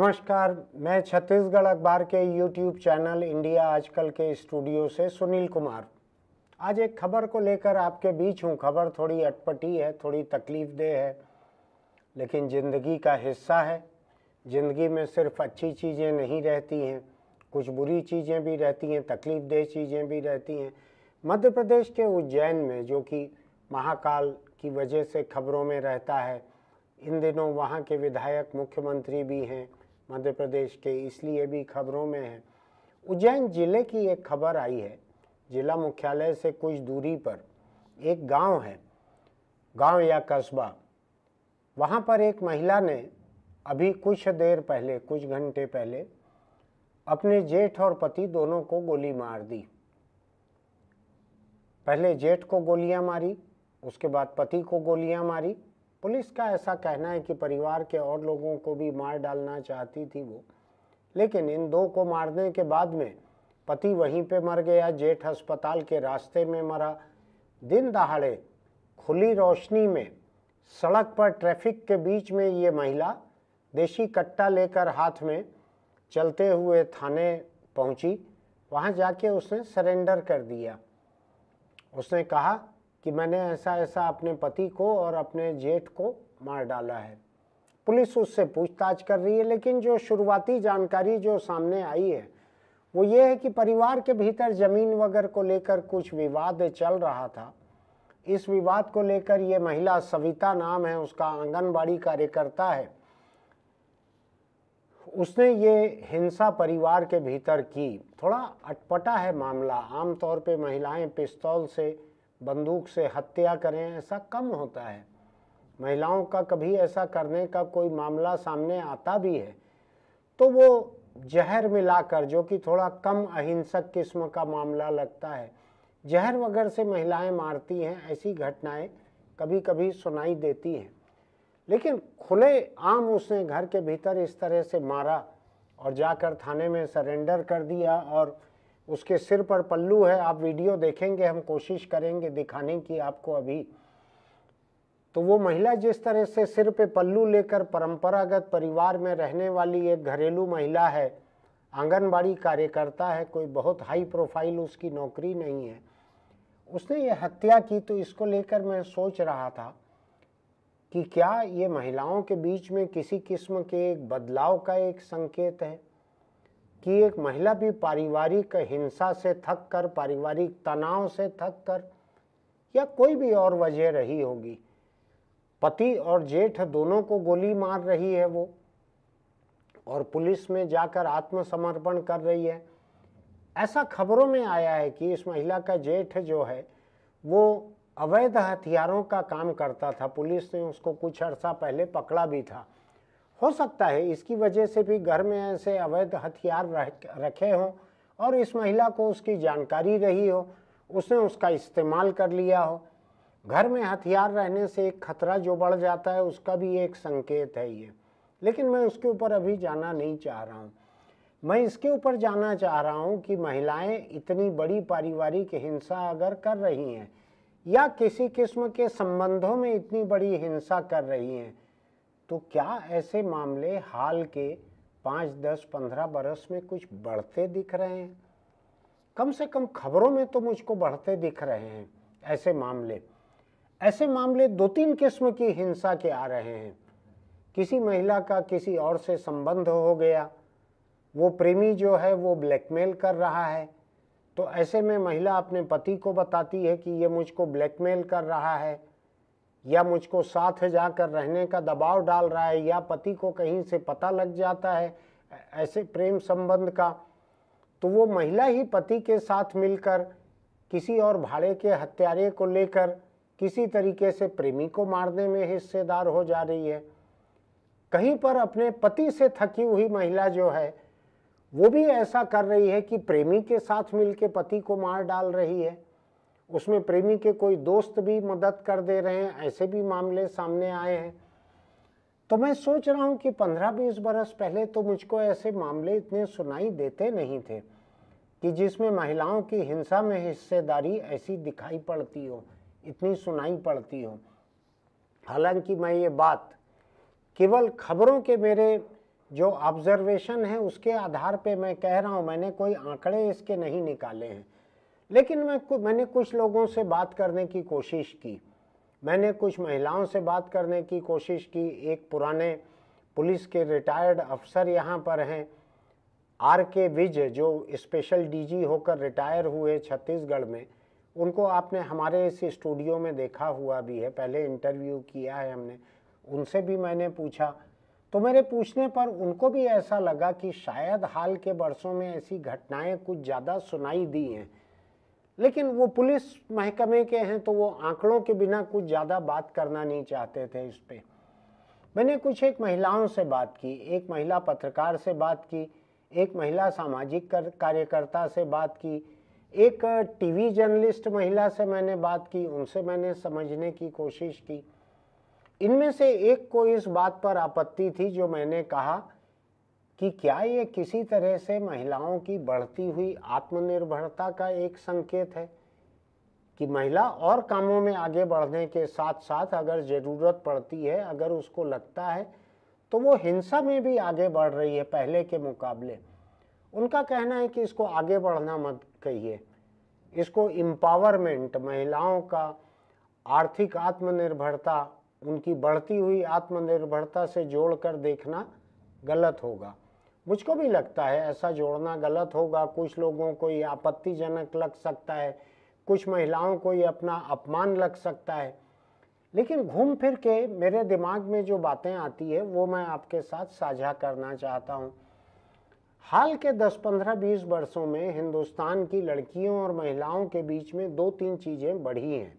नमस्कार मैं छत्तीसगढ़ अखबार के यूट्यूब चैनल इंडिया आजकल के स्टूडियो से सुनील कुमार आज एक खबर को लेकर आपके बीच हूँ खबर थोड़ी अटपटी है थोड़ी तकलीफ देह है लेकिन ज़िंदगी का हिस्सा है ज़िंदगी में सिर्फ अच्छी चीज़ें नहीं रहती हैं कुछ बुरी चीज़ें भी रहती हैं तकलीफ देह चीज़ें भी रहती हैं मध्य प्रदेश के उज्जैन में जो कि महाकाल की वजह से खबरों में रहता है इन दिनों वहाँ के विधायक मुख्यमंत्री भी हैं मध्य प्रदेश के इसलिए भी खबरों में है उज्जैन जिले की एक खबर आई है जिला मुख्यालय से कुछ दूरी पर एक गांव है गांव या कस्बा वहां पर एक महिला ने अभी कुछ देर पहले कुछ घंटे पहले अपने जेठ और पति दोनों को गोली मार दी पहले जेठ को गोलियां मारी उसके बाद पति को गोलियां मारी पुलिस का ऐसा कहना है कि परिवार के और लोगों को भी मार डालना चाहती थी वो लेकिन इन दो को मारने के बाद में पति वहीं पे मर गया जेठ अस्पताल के रास्ते में मरा दिन दहाड़े खुली रोशनी में सड़क पर ट्रैफिक के बीच में ये महिला देशी कट्टा लेकर हाथ में चलते हुए थाने पहुंची वहां जाके उसने सरेंडर कर दिया उसने कहा कि मैंने ऐसा ऐसा अपने पति को और अपने जेठ को मार डाला है पुलिस उससे पूछताछ कर रही है लेकिन जो शुरुआती जानकारी जो सामने आई है वो ये है कि परिवार के भीतर ज़मीन वगैरह को लेकर कुछ विवाद चल रहा था इस विवाद को लेकर ये महिला सविता नाम है उसका आंगनबाड़ी कार्यकर्ता है उसने ये हिंसा परिवार के भीतर की थोड़ा अटपटा है मामला आमतौर पे महिलाएं पिस्तौल से बंदूक से हत्या करें ऐसा कम होता है महिलाओं का कभी ऐसा करने का कोई मामला सामने आता भी है तो वो जहर मिलाकर जो कि थोड़ा कम अहिंसक किस्म का मामला लगता है जहर वगैरह से महिलाएं मारती हैं ऐसी घटनाएं कभी कभी सुनाई देती हैं लेकिन खुले आम उसने घर के भीतर इस तरह से मारा और जाकर थाने में सरेंडर कर दिया और उसके सिर पर पल्लू है आप वीडियो देखेंगे हम कोशिश करेंगे दिखाने की आपको अभी तो वो महिला जिस तरह से सिर पे पल्लू लेकर परंपरागत परिवार में रहने वाली एक घरेलू महिला है आंगनबाड़ी कार्यकर्ता है कोई बहुत हाई प्रोफाइल उसकी नौकरी नहीं है उसने ये हत्या की तो इसको लेकर मैं सोच रहा था कि क्या ये महिलाओं के बीच में किसी किस्म के एक बदलाव का एक संकेत है कि एक महिला भी पारिवारिक हिंसा से थक कर पारिवारिक तनाव से थक कर या कोई भी और वजह रही होगी पति और जेठ दोनों को गोली मार रही है वो और पुलिस में जाकर आत्मसमर्पण कर रही है ऐसा खबरों में आया है कि इस महिला का जेठ जो है वो अवैध हथियारों का काम करता था पुलिस ने उसको कुछ अर्सा पहले पकड़ा भी था हो सकता है इसकी वजह से भी घर में ऐसे अवैध हथियार रखे हों और इस महिला को उसकी जानकारी रही हो उसने उसका इस्तेमाल कर लिया हो घर में हथियार रहने से एक खतरा जो बढ़ जाता है उसका भी एक संकेत है ये लेकिन मैं उसके ऊपर अभी जाना नहीं चाह रहा हूँ मैं इसके ऊपर जाना चाह रहा हूँ कि महिलाएं इतनी बड़ी पारिवारिक हिंसा अगर कर रही हैं या किसी किस्म के संबंधों में इतनी बड़ी हिंसा कर रही हैं तो क्या ऐसे मामले हाल के पाँच दस पंद्रह बरस में कुछ बढ़ते दिख रहे हैं कम से कम खबरों में तो मुझको बढ़ते दिख रहे हैं ऐसे मामले ऐसे मामले दो तीन किस्म की हिंसा के आ रहे हैं किसी महिला का किसी और से संबंध हो गया वो प्रेमी जो है वो ब्लैकमेल कर रहा है तो ऐसे में महिला अपने पति को बताती है कि ये मुझको ब्लैकमेल कर रहा है या मुझको साथ जाकर रहने का दबाव डाल रहा है या पति को कहीं से पता लग जाता है ऐसे प्रेम संबंध का तो वो महिला ही पति के साथ मिलकर किसी और भाड़े के हत्यारे को लेकर किसी तरीके से प्रेमी को मारने में हिस्सेदार हो जा रही है कहीं पर अपने पति से थकी हुई महिला जो है वो भी ऐसा कर रही है कि प्रेमी के साथ मिलकर पति को मार डाल रही है उसमें प्रेमी के कोई दोस्त भी मदद कर दे रहे हैं ऐसे भी मामले सामने आए हैं तो मैं सोच रहा हूँ कि पंद्रह बीस बरस पहले तो मुझको ऐसे मामले इतने सुनाई देते नहीं थे कि जिसमें महिलाओं की हिंसा में हिस्सेदारी ऐसी दिखाई पड़ती हो इतनी सुनाई पड़ती हो हालांकि मैं ये बात केवल खबरों के मेरे जो ऑब्जर्वेशन है उसके आधार पे मैं कह रहा हूँ मैंने कोई आंकड़े इसके नहीं निकाले हैं लेकिन मैं मैंने कुछ लोगों से बात करने की कोशिश की मैंने कुछ महिलाओं से बात करने की कोशिश की एक पुराने पुलिस के रिटायर्ड अफसर यहाँ पर हैं आर के विज जो स्पेशल डीजी होकर रिटायर हुए छत्तीसगढ़ में उनको आपने हमारे इस स्टूडियो में देखा हुआ भी है पहले इंटरव्यू किया है हमने उनसे भी मैंने पूछा तो मेरे पूछने पर उनको भी ऐसा लगा कि शायद हाल के वर्षों में ऐसी घटनाएं कुछ ज़्यादा सुनाई दी हैं लेकिन वो पुलिस महकमे के हैं तो वो आंकड़ों के बिना कुछ ज़्यादा बात करना नहीं चाहते थे इस पर मैंने कुछ एक महिलाओं से बात की एक महिला पत्रकार से बात की एक महिला सामाजिक कार्यकर्ता से बात की एक टीवी जर्नलिस्ट महिला से मैंने बात की उनसे मैंने समझने की कोशिश की इनमें से एक को इस बात पर आपत्ति थी जो मैंने कहा कि क्या ये किसी तरह से महिलाओं की बढ़ती हुई आत्मनिर्भरता का एक संकेत है कि महिला और कामों में आगे बढ़ने के साथ साथ अगर ज़रूरत पड़ती है अगर उसको लगता है तो वो हिंसा में भी आगे बढ़ रही है पहले के मुकाबले उनका कहना है कि इसको आगे बढ़ना मत कहिए इसको एम्पावरमेंट महिलाओं का आर्थिक आत्मनिर्भरता उनकी बढ़ती हुई आत्मनिर्भरता से जोड़कर देखना गलत होगा मुझको भी लगता है ऐसा जोड़ना गलत होगा कुछ लोगों को ये आपत्तिजनक लग सकता है कुछ महिलाओं को ये अपना अपमान लग सकता है लेकिन घूम फिर के मेरे दिमाग में जो बातें आती है वो मैं आपके साथ साझा करना चाहता हूँ हाल के 10, 15, 20 वर्षों में हिंदुस्तान की लड़कियों और महिलाओं के बीच में दो तीन चीज़ें बढ़ी हैं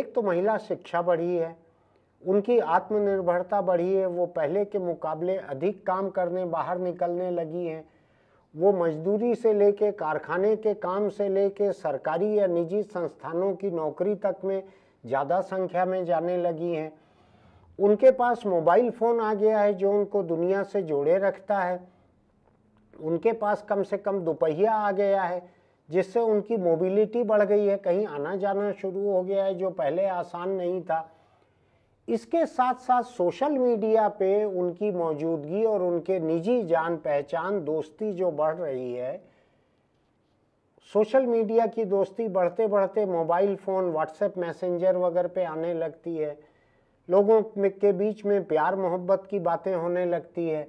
एक तो महिला शिक्षा बढ़ी है उनकी आत्मनिर्भरता बढ़ी है वो पहले के मुकाबले अधिक काम करने बाहर निकलने लगी हैं वो मजदूरी से लेके कारखाने के काम से लेके सरकारी या निजी संस्थानों की नौकरी तक में ज़्यादा संख्या में जाने लगी हैं उनके पास मोबाइल फ़ोन आ गया है जो उनको दुनिया से जोड़े रखता है उनके पास कम से कम दोपहिया आ गया है जिससे उनकी मोबिलिटी बढ़ गई है कहीं आना जाना शुरू हो गया है जो पहले आसान नहीं था इसके साथ साथ सोशल मीडिया पे उनकी मौजूदगी और उनके निजी जान पहचान दोस्ती जो बढ़ रही है सोशल मीडिया की दोस्ती बढ़ते बढ़ते मोबाइल फ़ोन व्हाट्सएप मैसेंजर वगैरह पे आने लगती है लोगों के बीच में प्यार मोहब्बत की बातें होने लगती है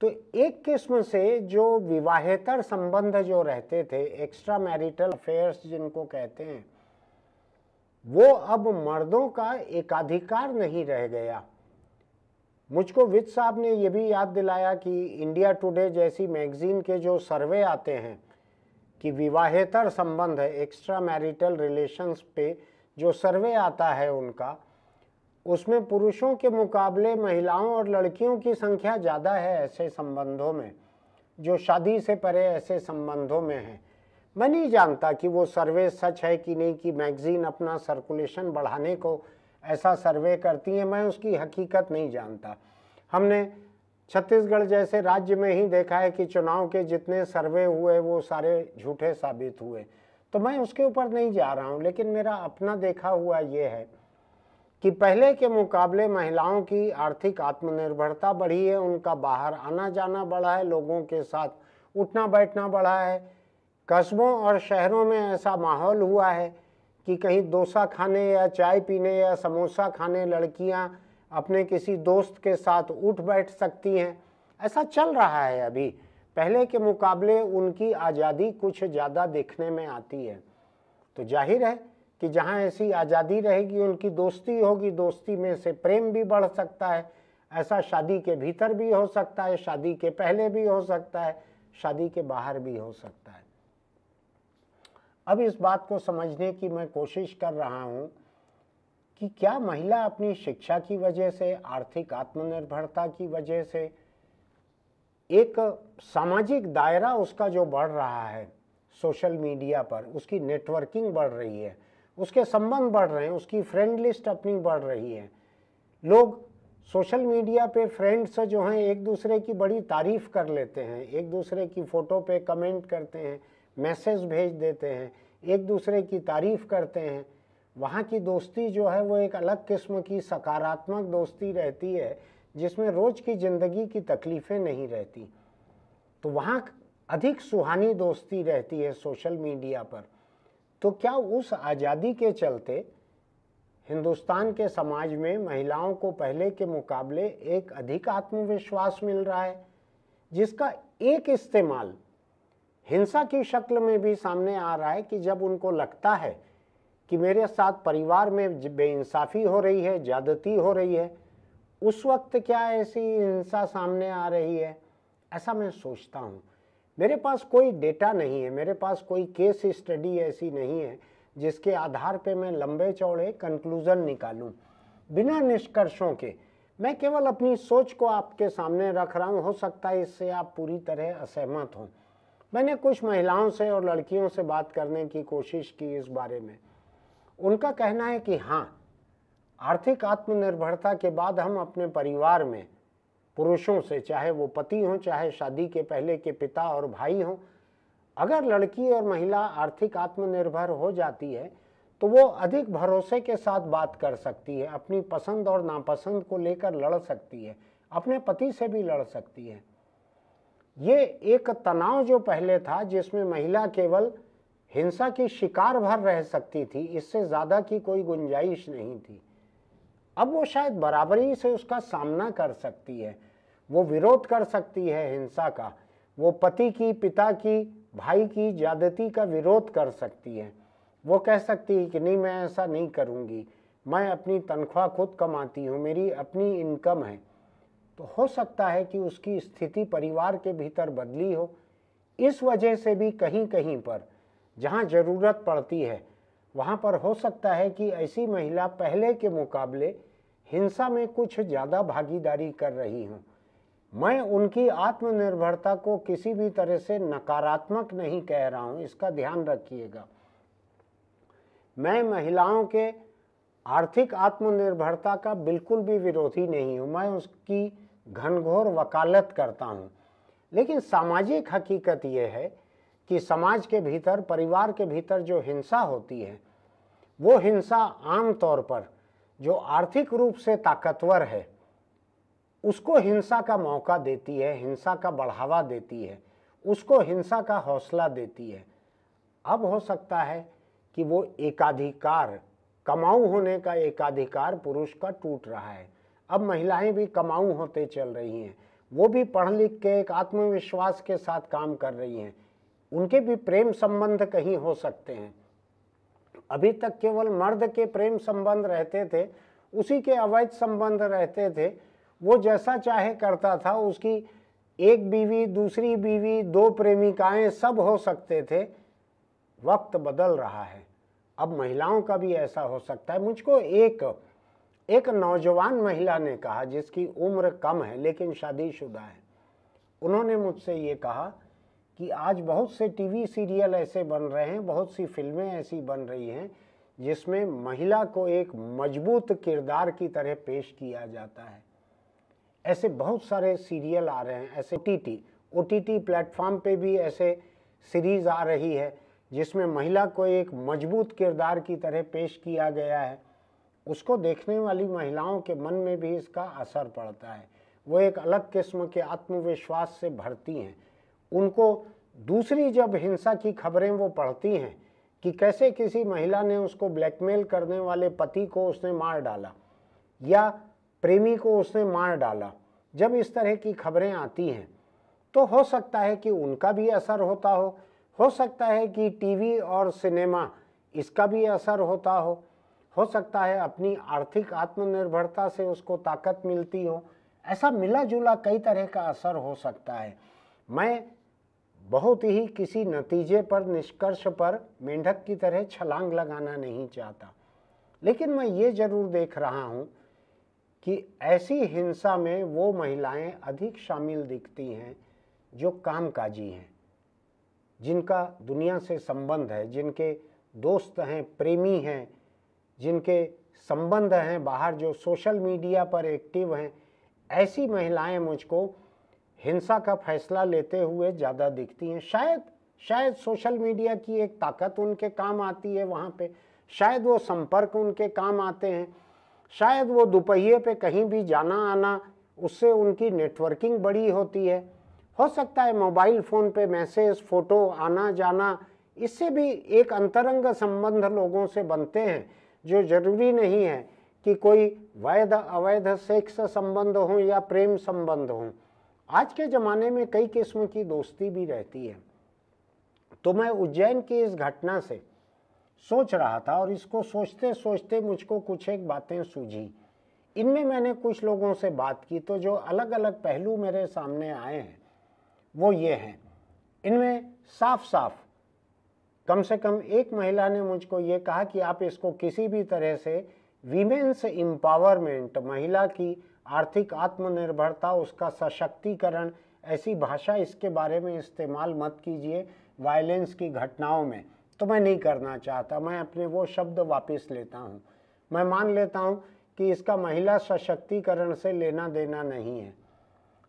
तो एक किस्म से जो विवाहेतर संबंध जो रहते थे एक्स्ट्रा मैरिटल अफेयर्स जिनको कहते हैं वो अब मर्दों का एकाधिकार नहीं रह गया मुझको विद साहब ने यह भी याद दिलाया कि इंडिया टुडे जैसी मैगज़ीन के जो सर्वे आते हैं कि विवाहेतर संबंध है एक्स्ट्रा मैरिटल रिलेशंस पे जो सर्वे आता है उनका उसमें पुरुषों के मुकाबले महिलाओं और लड़कियों की संख्या ज़्यादा है ऐसे संबंधों में जो शादी से परे ऐसे संबंधों में हैं मैं नहीं जानता कि वो सर्वे सच है कि नहीं कि मैगज़ीन अपना सर्कुलेशन बढ़ाने को ऐसा सर्वे करती हैं मैं उसकी हकीकत नहीं जानता हमने छत्तीसगढ़ जैसे राज्य में ही देखा है कि चुनाव के जितने सर्वे हुए वो सारे झूठे साबित हुए तो मैं उसके ऊपर नहीं जा रहा हूँ लेकिन मेरा अपना देखा हुआ ये है कि पहले के मुकाबले महिलाओं की आर्थिक आत्मनिर्भरता बढ़ी है उनका बाहर आना जाना बढ़ा है लोगों के साथ उठना बैठना बढ़ा है कस्बों और शहरों में ऐसा माहौल हुआ है कि कहीं डोसा खाने या चाय पीने या समोसा खाने लड़कियां अपने किसी दोस्त के साथ उठ बैठ सकती हैं ऐसा चल रहा है अभी पहले के मुकाबले उनकी आज़ादी कुछ ज़्यादा देखने में आती है तो जाहिर है कि जहाँ ऐसी आज़ादी रहेगी उनकी दोस्ती होगी दोस्ती में से प्रेम भी बढ़ सकता है ऐसा शादी के भीतर भी हो सकता है शादी के पहले भी हो सकता है शादी के बाहर भी हो सकता है अब इस बात को समझने की मैं कोशिश कर रहा हूँ कि क्या महिला अपनी शिक्षा की वजह से आर्थिक आत्मनिर्भरता की वजह से एक सामाजिक दायरा उसका जो बढ़ रहा है सोशल मीडिया पर उसकी नेटवर्किंग बढ़ रही है उसके संबंध बढ़ रहे हैं उसकी फ्रेंड लिस्ट अपनी बढ़ रही है लोग सोशल मीडिया पे फ्रेंड्स जो हैं एक दूसरे की बड़ी तारीफ़ कर लेते हैं एक दूसरे की फ़ोटो पे कमेंट करते हैं मैसेज भेज देते हैं एक दूसरे की तारीफ़ करते हैं वहाँ की दोस्ती जो है वो एक अलग किस्म की सकारात्मक दोस्ती रहती है जिसमें रोज़ की ज़िंदगी की तकलीफ़ें नहीं रहती तो वहाँ अधिक सुहानी दोस्ती रहती है सोशल मीडिया पर तो क्या उस आज़ादी के चलते हिंदुस्तान के समाज में महिलाओं को पहले के मुकाबले एक अधिक आत्मविश्वास मिल रहा है जिसका एक इस्तेमाल हिंसा की शक्ल में भी सामने आ रहा है कि जब उनको लगता है कि मेरे साथ परिवार में बेइंसाफ़ी हो रही है ज़्यादती हो रही है उस वक्त क्या ऐसी हिंसा सामने आ रही है ऐसा मैं सोचता हूँ मेरे पास कोई डेटा नहीं है मेरे पास कोई केस स्टडी ऐसी नहीं है जिसके आधार पे मैं लंबे चौड़े कंक्लूज़न निकालूं बिना निष्कर्षों के मैं केवल अपनी सोच को आपके सामने रख रहा हूँ हो सकता है इससे आप पूरी तरह असहमत हों मैंने कुछ महिलाओं से और लड़कियों से बात करने की कोशिश की इस बारे में उनका कहना है कि हाँ आर्थिक आत्मनिर्भरता के बाद हम अपने परिवार में पुरुषों से चाहे वो पति हों चाहे शादी के पहले के पिता और भाई हों अगर लड़की और महिला आर्थिक आत्मनिर्भर हो जाती है तो वो अधिक भरोसे के साथ बात कर सकती है अपनी पसंद और नापसंद को लेकर लड़ सकती है अपने पति से भी लड़ सकती है ये एक तनाव जो पहले था जिसमें महिला केवल हिंसा की शिकार भर रह सकती थी इससे ज़्यादा की कोई गुंजाइश नहीं थी अब वो शायद बराबरी से उसका सामना कर सकती है वो विरोध कर सकती है हिंसा का वो पति की पिता की भाई की ज्यादती का विरोध कर सकती है वो कह सकती है कि नहीं मैं ऐसा नहीं करूँगी मैं अपनी तनख्वाह खुद कमाती हूँ मेरी अपनी इनकम है तो हो सकता है कि उसकी स्थिति परिवार के भीतर बदली हो इस वजह से भी कहीं कहीं पर जहाँ ज़रूरत पड़ती है वहाँ पर हो सकता है कि ऐसी महिला पहले के मुकाबले हिंसा में कुछ ज़्यादा भागीदारी कर रही हूँ मैं उनकी आत्मनिर्भरता को किसी भी तरह से नकारात्मक नहीं कह रहा हूँ इसका ध्यान रखिएगा मैं महिलाओं के आर्थिक आत्मनिर्भरता का बिल्कुल भी विरोधी नहीं हूँ मैं उसकी घनघोर वकालत करता हूँ लेकिन सामाजिक हकीकत यह है कि समाज के भीतर परिवार के भीतर जो हिंसा होती है वो हिंसा आम तौर पर जो आर्थिक रूप से ताकतवर है उसको हिंसा का मौका देती है हिंसा का बढ़ावा देती है उसको हिंसा का हौसला देती है अब हो सकता है कि वो एकाधिकार कमाऊ होने का एकाधिकार पुरुष का टूट रहा है अब महिलाएं भी कमाऊ होते चल रही हैं वो भी पढ़ लिख के एक आत्मविश्वास के साथ काम कर रही हैं उनके भी प्रेम संबंध कहीं हो सकते हैं अभी तक केवल मर्द के प्रेम संबंध रहते थे उसी के अवैध संबंध रहते थे वो जैसा चाहे करता था उसकी एक बीवी दूसरी बीवी दो प्रेमिकाएं सब हो सकते थे वक्त बदल रहा है अब महिलाओं का भी ऐसा हो सकता है मुझको एक एक नौजवान महिला ने कहा जिसकी उम्र कम है लेकिन शादीशुदा है उन्होंने मुझसे ये कहा कि आज बहुत से टीवी सीरियल ऐसे बन रहे हैं बहुत सी फिल्में ऐसी बन रही हैं जिसमें महिला को एक मजबूत किरदार की तरह पेश किया जाता है ऐसे बहुत सारे सीरियल आ रहे हैं ऐसे O T O T T platform पर भी ऐसे सीरीज़ आ रही है जिसमें महिला को एक मजबूत किरदार की तरह पेश किया गया है उसको देखने वाली महिलाओं के मन में भी इसका असर पड़ता है वो एक अलग किस्म के आत्मविश्वास से भरती हैं उनको दूसरी जब हिंसा की खबरें वो पढ़ती हैं कि कैसे किसी महिला ने उसको ब्लैकमेल करने वाले पति को उसने मार डाला या प्रेमी को उसने मार डाला जब इस तरह की खबरें आती हैं तो हो सकता है कि उनका भी असर होता हो हो सकता है कि टीवी और सिनेमा इसका भी असर होता हो हो सकता है अपनी आर्थिक आत्मनिर्भरता से उसको ताकत मिलती हो ऐसा मिला जुला कई तरह का असर हो सकता है मैं बहुत ही किसी नतीजे पर निष्कर्ष पर मेंढक की तरह छलांग लगाना नहीं चाहता लेकिन मैं ये ज़रूर देख रहा हूँ कि ऐसी हिंसा में वो महिलाएं अधिक शामिल दिखती हैं जो कामकाजी हैं जिनका दुनिया से संबंध है जिनके दोस्त हैं प्रेमी हैं जिनके संबंध हैं बाहर जो सोशल मीडिया पर एक्टिव हैं ऐसी महिलाएं मुझको हिंसा का फैसला लेते हुए ज़्यादा दिखती हैं शायद शायद सोशल मीडिया की एक ताकत उनके काम आती है वहाँ पे शायद वो संपर्क उनके काम आते हैं शायद वो दुपहिए पे कहीं भी जाना आना उससे उनकी नेटवर्किंग बड़ी होती है हो सकता है मोबाइल फ़ोन पे मैसेज फ़ोटो आना जाना इससे भी एक अंतरंग संबंध लोगों से बनते हैं जो जरूरी नहीं है कि कोई वैध अवैध सेक्स संबंध हो या प्रेम संबंध हो आज के ज़माने में कई किस्म की दोस्ती भी रहती है तो मैं उज्जैन की इस घटना से सोच रहा था और इसको सोचते सोचते मुझको कुछ एक बातें सूझी इनमें मैंने कुछ लोगों से बात की तो जो अलग अलग पहलू मेरे सामने आए हैं वो ये हैं इनमें साफ साफ कम से कम एक महिला ने मुझको ये कहा कि आप इसको किसी भी तरह से वीमेंस एम्पावरमेंट महिला की आर्थिक आत्मनिर्भरता उसका सशक्तिकरण ऐसी भाषा इसके बारे में इस्तेमाल मत कीजिए वायलेंस की घटनाओं में तो मैं नहीं करना चाहता मैं अपने वो शब्द वापस लेता हूँ मैं मान लेता हूँ कि इसका महिला सशक्तिकरण से लेना देना नहीं है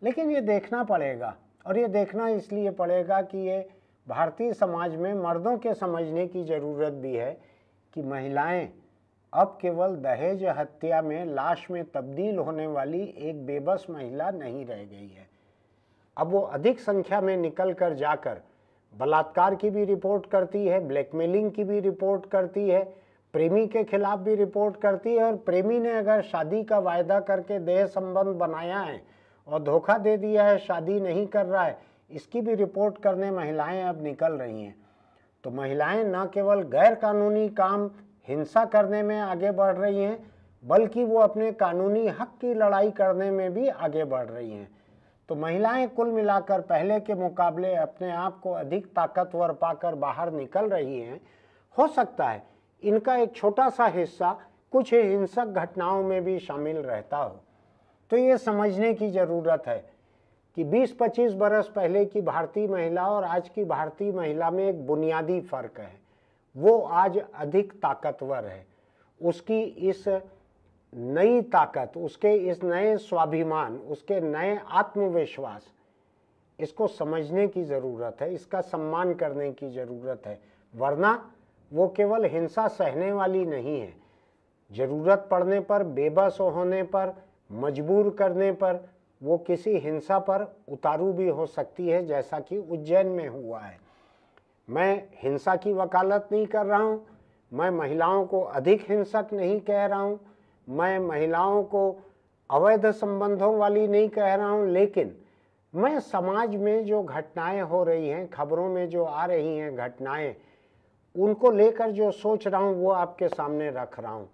लेकिन ये देखना पड़ेगा और ये देखना इसलिए पड़ेगा कि ये भारतीय समाज में मर्दों के समझने की ज़रूरत भी है कि महिलाएं अब केवल दहेज हत्या में लाश में तब्दील होने वाली एक बेबस महिला नहीं रह गई है अब वो अधिक संख्या में निकल कर जाकर बलात्कार की भी रिपोर्ट करती है ब्लैकमेलिंग की भी रिपोर्ट करती है प्रेमी के खिलाफ भी रिपोर्ट करती है और प्रेमी ने अगर शादी का वायदा करके देह संबंध बनाया है और धोखा दे दिया है शादी नहीं कर रहा है इसकी भी रिपोर्ट करने महिलाएं अब निकल रही हैं तो महिलाएं न केवल गैर कानूनी काम हिंसा करने में आगे बढ़ रही हैं बल्कि वो अपने कानूनी हक की लड़ाई करने में भी आगे बढ़ रही हैं तो महिलाएं कुल मिलाकर पहले के मुकाबले अपने आप को अधिक ताकतवर पाकर बाहर निकल रही हैं हो सकता है इनका एक छोटा सा हिस्सा कुछ हिंसक घटनाओं में भी शामिल रहता हो तो ये समझने की ज़रूरत है कि 20-25 बरस पहले की भारतीय महिला और आज की भारतीय महिला में एक बुनियादी फ़र्क है वो आज अधिक ताकतवर है उसकी इस नई ताकत उसके इस नए स्वाभिमान उसके नए आत्मविश्वास इसको समझने की ज़रूरत है इसका सम्मान करने की ज़रूरत है वरना वो केवल हिंसा सहने वाली नहीं है ज़रूरत पड़ने पर बेबस होने पर मजबूर करने पर वो किसी हिंसा पर उतारू भी हो सकती है जैसा कि उज्जैन में हुआ है मैं हिंसा की वकालत नहीं कर रहा हूँ मैं महिलाओं को अधिक हिंसक नहीं कह रहा हूँ मैं महिलाओं को अवैध संबंधों वाली नहीं कह रहा हूँ लेकिन मैं समाज में जो घटनाएं हो रही हैं खबरों में जो आ रही हैं घटनाएं उनको लेकर जो सोच रहा हूँ वो आपके सामने रख रहा हूँ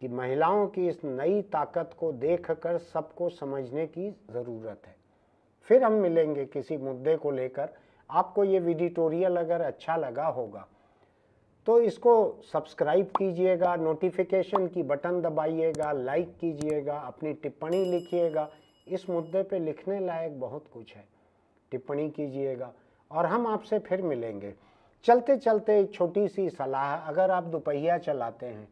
कि महिलाओं की इस नई ताकत को देखकर सबको समझने की ज़रूरत है फिर हम मिलेंगे किसी मुद्दे को लेकर आपको ये विडिटोरियल अगर अच्छा लगा होगा तो इसको सब्सक्राइब कीजिएगा नोटिफिकेशन की बटन दबाइएगा लाइक कीजिएगा अपनी टिप्पणी लिखिएगा इस मुद्दे पे लिखने लायक बहुत कुछ है टिप्पणी कीजिएगा और हम आपसे फिर मिलेंगे चलते चलते एक छोटी सी सलाह अगर आप दोपहिया चलाते हैं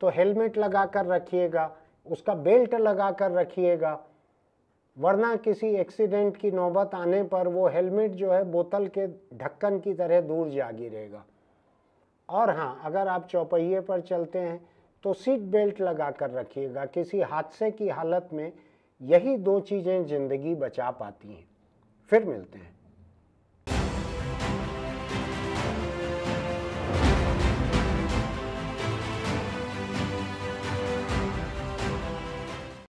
तो हेलमेट लगा कर रखिएगा उसका बेल्ट लगा कर रखिएगा वरना किसी एक्सीडेंट की नौबत आने पर वो हेलमेट जो है बोतल के ढक्कन की तरह दूर जा गिरेगा और हाँ अगर आप चौपहिए पर चलते हैं तो सीट बेल्ट लगा कर रखिएगा किसी हादसे की हालत में यही दो चीज़ें ज़िंदगी बचा पाती हैं फिर मिलते हैं